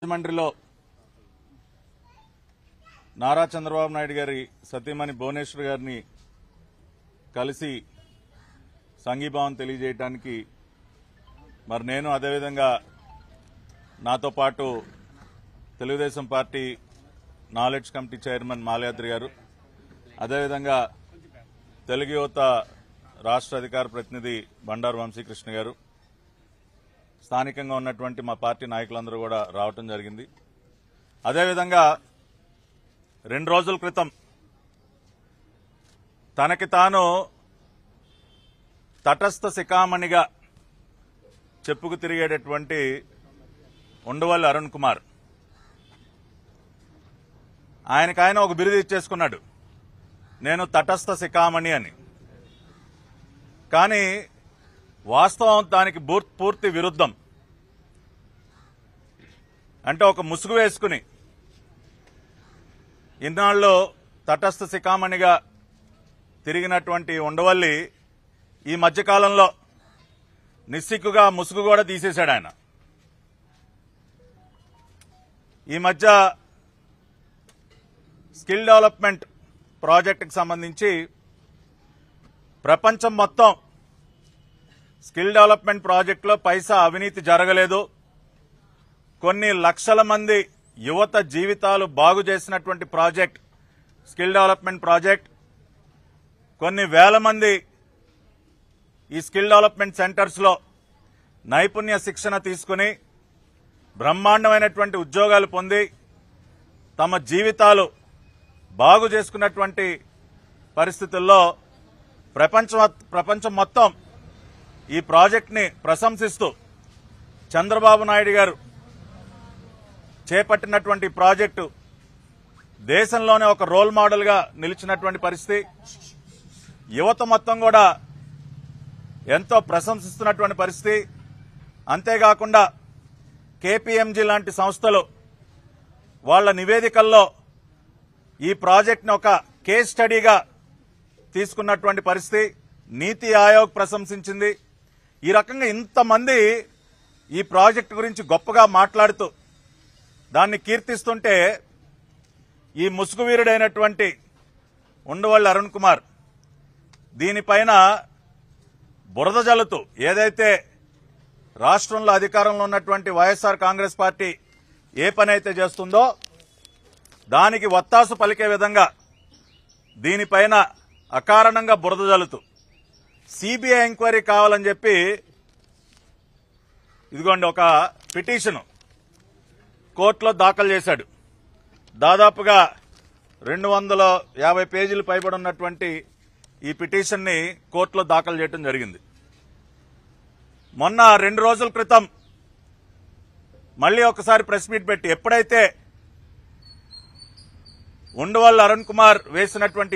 రాజమండ్రిలో నారా చంద్రబాబు నాయుడు గారి సతీమణి భువనేశ్వర్ గారిని కలిసి సంఘీభావం తెలియజేయటానికి మరి నేను అదేవిధంగా నాతో పాటు Telugudesam party knowledge committee chairman Malayadri garu అదేవిధంగా తెలుగు యువత రాష్ట్ర అధికార ప్రతినిధి బండారు వంశీకృష్ణ గారు స్థానికంగా ఉన్నటువంటి మా పార్టీ నాయకులందరూ కూడా రావటం జరిగింది అదేవిధంగా రెండు రోజుల క్రితం తనకి తాను తటస్థ శిఖామణిగా చెప్పుకు తిరిగేటటువంటి ఉండవల్లి అరుణ్ కుమార్ ఆయనకాయన ఆయన ఒక బిరుదు ఇచ్చేసుకున్నాడు నేను తటస్థ శిఖామణి అని కానీ వాస్తవం దానికి పూర్తి విరుద్ధం అంటే ఒక ముసుగు వేసుకుని ఇన్నాళ్ళు తటస్థ శిఖామణిగా తిరిగినటువంటి ఉండవల్లి ఈ మధ్యకాలంలో నిస్సిక్కుగా ముసుగు కూడా తీసేశాడు ఆయన ఈ మధ్య స్కిల్ డెవలప్మెంట్ ప్రాజెక్టుకు సంబంధించి ప్రపంచం మొత్తం స్కిల్ డెవలప్మెంట్ ప్రాజెక్టులో పైసా అవినీతి జరగలేదు కొన్ని లక్షల మంది యువత జీవితాలు బాగు చేసినటువంటి ప్రాజెక్ట్ స్కిల్ డెవలప్మెంట్ ప్రాజెక్ట్ కొన్ని వేల మంది ఈ స్కిల్ డెవలప్మెంట్ సెంటర్స్లో నైపుణ్య శిక్షణ తీసుకుని బ్రహ్మాండమైనటువంటి ఉద్యోగాలు పొంది తమ జీవితాలు బాగు చేసుకున్నటువంటి పరిస్థితుల్లో ప్రపంచ ప్రపంచం మొత్తం ఈ ప్రాజెక్ట్ని ప్రశంసిస్తూ చంద్రబాబు నాయుడు గారు చేపట్టినటువంటి ప్రాజెక్టు దేశంలోనే ఒక రోల్ మోడల్గా నిలిచినటువంటి పరిస్థితి యువత మొత్తం కూడా ఎంతో ప్రశంసిస్తున్నటువంటి పరిస్థితి అంతేకాకుండా కేపీఎంజీ లాంటి సంస్థలు వాళ్ల నివేదికల్లో ఈ ప్రాజెక్ట్ను ఒక కేస్ స్టడీగా తీసుకున్నటువంటి పరిస్థితి నీతి ఆయోగ్ ప్రశంసించింది ఈ రకంగా ఇంతమంది ఈ ప్రాజెక్టు గురించి గొప్పగా మాట్లాడుతూ దాన్ని కీర్తిస్తుంటే ఈ ముసుగు వీరుడైనటువంటి ఉండవల్లి అరుణ్ కుమార్ దీనిపైన బురద జలుతూ ఏదైతే రాష్ట్రంలో అధికారంలో ఉన్నటువంటి వైఎస్ఆర్ కాంగ్రెస్ పార్టీ ఏ పని అయితే చేస్తుందో దానికి వత్తాసు పలికే విధంగా దీనిపైన అకారణంగా బురద జలుతూ సిబిఐ ఎంక్వైరీ కావాలని చెప్పి ఇదిగోండి ఒక పిటిషను కోర్టులో దాఖలు చేశాడు దాదాపుగా రెండు వందల యాభై పేజీలు పైబడి ఉన్నటువంటి ఈ పిటిషన్ని కోర్టులో దాఖలు చేయడం జరిగింది మొన్న రెండు రోజుల క్రితం మళ్ళీ ఒకసారి ప్రెస్ మీట్ పెట్టి ఎప్పుడైతే ఉండవల్లి అరుణ్ కుమార్ వేసినటువంటి